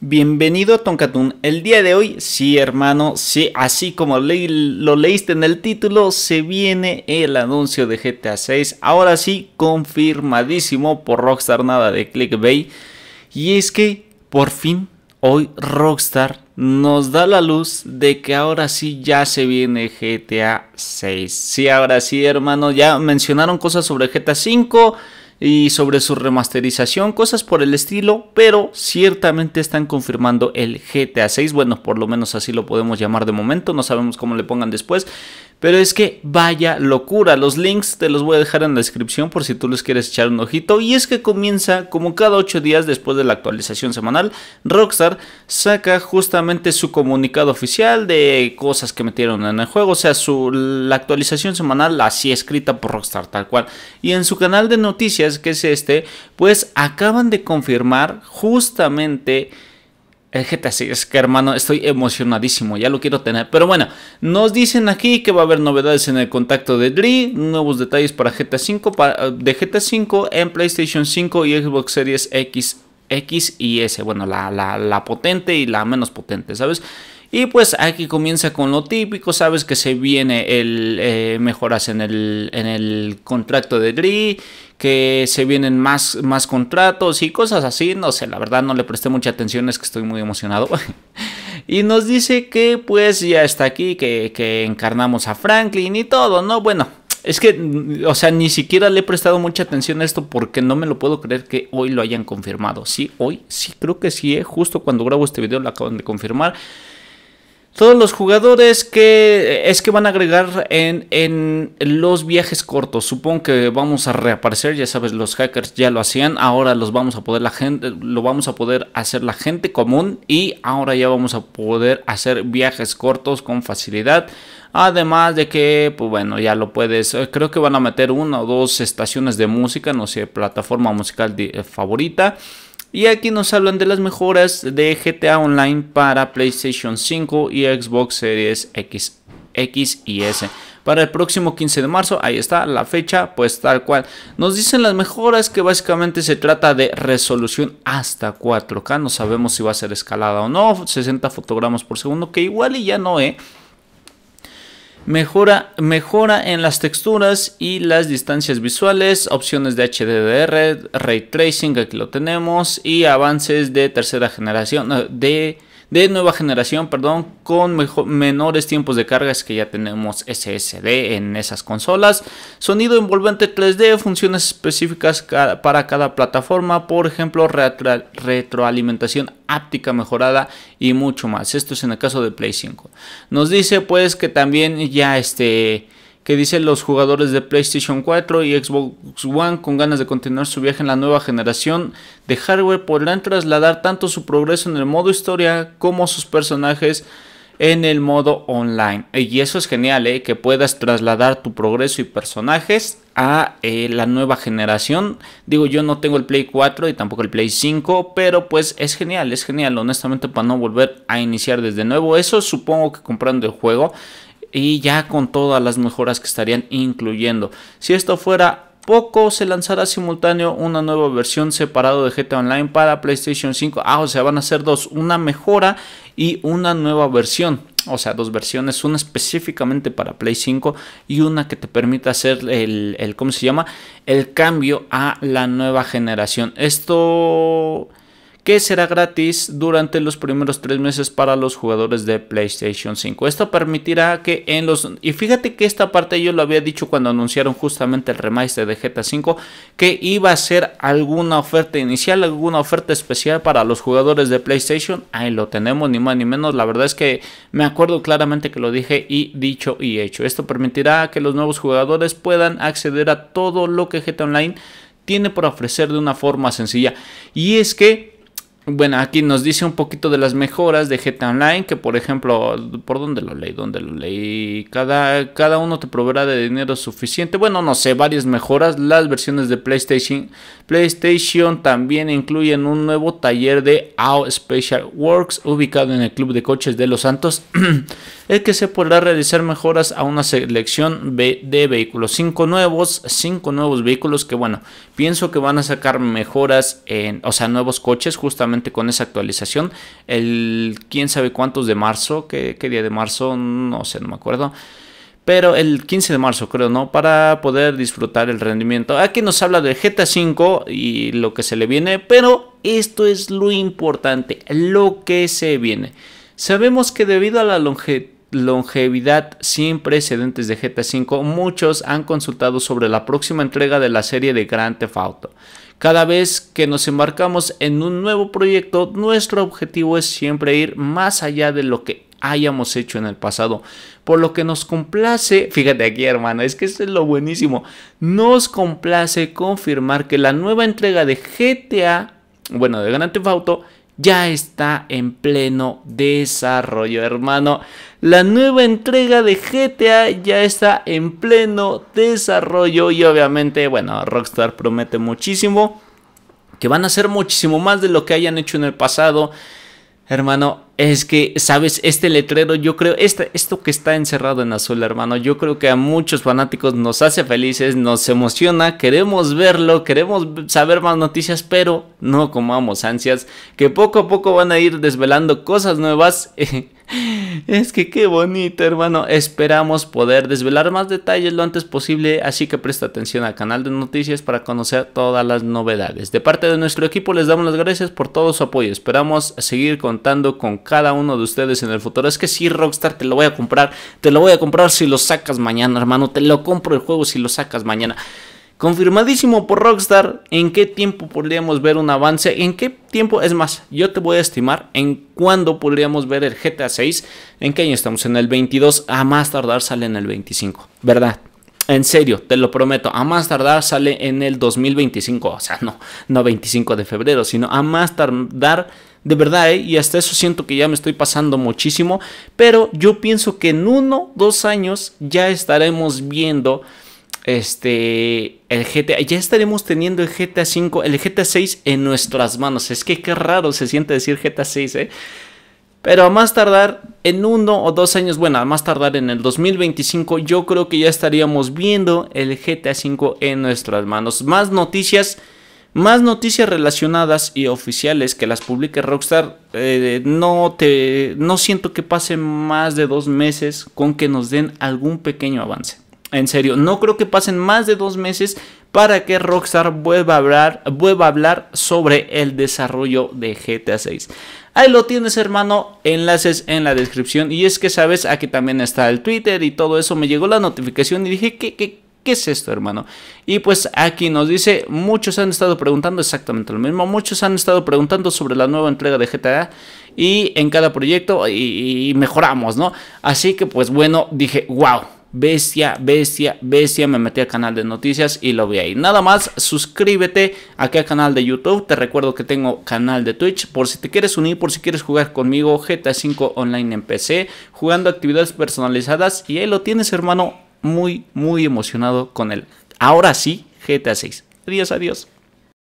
Bienvenido a Tonkatun. El día de hoy, sí hermano, sí, así como lo leíste en el título, se viene el anuncio de GTA 6. Ahora sí, confirmadísimo por Rockstar, nada de clickbait. Y es que, por fin, hoy Rockstar nos da la luz de que ahora sí ya se viene GTA 6. Sí, ahora sí hermano, ya mencionaron cosas sobre GTA 5 y sobre su remasterización, cosas por el estilo, pero ciertamente están confirmando el GTA 6, bueno, por lo menos así lo podemos llamar de momento, no sabemos cómo le pongan después, pero es que vaya locura. Los links te los voy a dejar en la descripción por si tú les quieres echar un ojito. Y es que comienza como cada 8 días después de la actualización semanal. Rockstar saca justamente su comunicado oficial de cosas que metieron en el juego. O sea, su, la actualización semanal así escrita por Rockstar tal cual. Y en su canal de noticias, que es este, pues acaban de confirmar justamente... El GTA 6, que hermano, estoy emocionadísimo, ya lo quiero tener. Pero bueno, nos dicen aquí que va a haber novedades en el contacto de Dri, nuevos detalles para GTA 5, de GTA 5 en PlayStation 5 y Xbox Series X, X y S. Bueno, la, la, la potente y la menos potente, ¿sabes? Y pues aquí comienza con lo típico, sabes que se viene el eh, mejoras en el, contrato de Dri, que se vienen más, más contratos y cosas así, no sé, la verdad no le presté mucha atención, es que estoy muy emocionado. y nos dice que pues ya está aquí, que, encarnamos a Franklin y todo, ¿no? Bueno, es que, o sea, ni siquiera le he prestado mucha atención a esto porque no me lo puedo creer que hoy lo hayan confirmado. Sí, hoy, sí, creo que sí, ¿eh? justo cuando grabo este video lo acaban de confirmar todos los jugadores que eh, es que van a agregar en, los viajes cortos. Supongo que vamos a reaparecer, ya sabes, los hackers ya lo hacían, ahora los vamos a poder la gente eh, lo vamos a poder hacer la gente común y ahora ya vamos a poder hacer viajes cortos con facilidad. Además de que, pues bueno, ya lo puedes. Eh, creo que van a meter una o dos estaciones de música, no sé, plataforma musical favorita. Y aquí nos hablan de las mejoras de GTA Online para PlayStation 5 y Xbox Series X, X y S para el próximo 15 de marzo. Ahí está la fecha, pues tal cual. Nos dicen las mejoras que básicamente se trata de resolución hasta 4K. No sabemos si va a ser escalada o no. 60 fotogramas por segundo, que igual y ya no, ¿eh? Mejora, mejora en las texturas y las distancias visuales, opciones de HDR, ray tracing, aquí lo tenemos, y avances de tercera generación, de de nueva generación, perdón, con menores tiempos de carga, es que ya tenemos SSD en esas consolas. Sonido envolvente 3D, funciones específicas para cada plataforma, por ejemplo, retroalimentación áptica mejorada y mucho más. Esto es en el caso de Play 5. Nos dice pues que también ya este que dicen los jugadores de PlayStation 4 y Xbox One con ganas de continuar su viaje en la nueva generación de hardware podrán trasladar tanto su progreso en el modo historia como sus personajes en el modo online. Eh, y eso es genial, eh, que puedas trasladar tu progreso y personajes a eh, la nueva generación. Digo, yo no tengo el Play 4 y tampoco el Play 5, pero pues es genial, es genial, honestamente, para no volver a iniciar desde nuevo. Eso supongo que comprando el juego y ya con todas las mejoras que estarían incluyendo. Si esto fuera poco se lanzará simultáneo una nueva versión separado de GTA Online para PlayStation 5. Ah, o sea, van a ser dos, una mejora y una nueva versión. O sea, dos versiones, una específicamente para Play 5 y una que te permita hacer el, el ¿cómo se llama? El cambio a la nueva generación. Esto que será gratis durante los primeros tres meses para los jugadores de PlayStation 5. Esto permitirá que en los... Y fíjate que esta parte yo lo había dicho cuando anunciaron justamente el remaster de GTA 5, que iba a ser alguna oferta inicial, alguna oferta especial para los jugadores de PlayStation. Ahí lo tenemos, ni más ni menos. La verdad es que me acuerdo claramente que lo dije y dicho y hecho. Esto permitirá que los nuevos jugadores puedan acceder a todo lo que GTA Online tiene por ofrecer de una forma sencilla. Y es que bueno, aquí nos dice un poquito de las mejoras de GTA Online, que por ejemplo, ¿por dónde lo leí? ¿Dónde lo leí? Cada, cada uno te proveerá de dinero suficiente. Bueno, no sé, varias mejoras. Las versiones de PlayStation. PlayStation también incluyen un nuevo taller de AO Special Works ubicado en el Club de Coches de Los Santos, el que se podrá realizar mejoras a una selección de vehículos. Cinco nuevos, cinco nuevos vehículos que bueno, pienso que van a sacar mejoras en, o sea, nuevos coches justamente con esa actualización, el quién sabe cuántos de marzo, qué, día de marzo, no sé, no me acuerdo pero el 15 de marzo creo, ¿no? Para poder disfrutar el rendimiento. Aquí nos habla de GTA V y lo que se le viene, pero esto es lo importante, lo que se viene. Sabemos que debido a la longevidad sin precedentes de GTA V, muchos han consultado sobre la próxima entrega de la serie de Grand Theft Auto. Cada vez que nos embarcamos en un nuevo proyecto, nuestro objetivo es siempre ir más allá de lo que hayamos hecho en el pasado. Por lo que nos complace, fíjate aquí hermana, es que esto es lo buenísimo, nos complace confirmar que la nueva entrega de GTA, bueno, de Grand Theft Auto, ya está en pleno desarrollo, hermano. La nueva entrega de GTA ya está en pleno desarrollo y obviamente, bueno, Rockstar promete muchísimo, que van a hacer muchísimo más de lo que hayan hecho en el pasado. Hermano, es que, ¿sabes? Este letrero, yo creo, esto que está encerrado en azul, hermano, yo creo que a muchos fanáticos nos hace felices, nos emociona, queremos verlo, queremos saber más noticias, pero no comamos ansias, que poco a poco van a ir desvelando cosas nuevas. Eh, es que qué bonito, hermano. Esperamos poder desvelar más detalles lo antes posible, así que presta atención al canal de noticias para conocer todas las novedades. De parte de nuestro equipo les damos las gracias por todo su apoyo. Esperamos seguir contando con cada uno de ustedes en el futuro. Es que si Rockstar, te lo voy a comprar. Te lo voy a comprar si lo sacas mañana, hermano. Te lo compro el juego si lo sacas mañana. Confirmadísimo por Rockstar, ¿en qué tiempo podríamos ver un avance? ¿En qué tiempo? Es más, yo te voy a estimar en cuándo podríamos ver el GTA 6. ¿En qué año estamos? En el 22, a más tardar sale en el 25, ¿verdad? En serio, te lo prometo, a más tardar sale en el 2025, o sea, no, no 25 de febrero, sino a más tardar, de verdad, ¿eh? y hasta eso siento que ya me estoy pasando muchísimo, pero yo pienso que en uno, dos años ya estaremos viendo este, el GTA, ya estaremos teniendo el GTA 5, el GTA 6 en nuestras manos. Es que qué raro se siente decir GTA 6, ¿eh? Pero a más tardar en uno o dos años, bueno, a más tardar en el 2025, yo creo que ya estaríamos viendo el GTA 5 en nuestras manos. Más noticias, más noticias relacionadas y oficiales que las publique Rockstar. Eh, no, te, no siento que pase más de dos meses con que nos den algún pequeño avance. En serio, no creo que pasen más de dos meses para que Rockstar vuelva a hablar, vuelva a hablar sobre el desarrollo de GTA 6. Ahí lo tienes, hermano. Enlaces en la descripción. Y es que sabes, aquí también está el Twitter y todo eso. Me llegó la notificación y dije, ¿qué, qué, es esto, hermano? Y pues aquí nos dice, muchos han estado preguntando exactamente lo mismo, muchos han estado preguntando sobre la nueva entrega de GTA y en cada proyecto y, y mejoramos, ¿no? Así que pues bueno, dije, wow, bestia, bestia, bestia. Me metí al canal de noticias y lo vi ahí. Nada más, suscríbete aquí al canal de YouTube. Te recuerdo que tengo canal de Twitch. Por si te quieres unir, por si quieres jugar conmigo GTA 5 Online en PC, jugando actividades personalizadas. Y ahí lo tienes, hermano, muy, muy emocionado con él. Ahora sí, GTA 6. Adiós, adiós.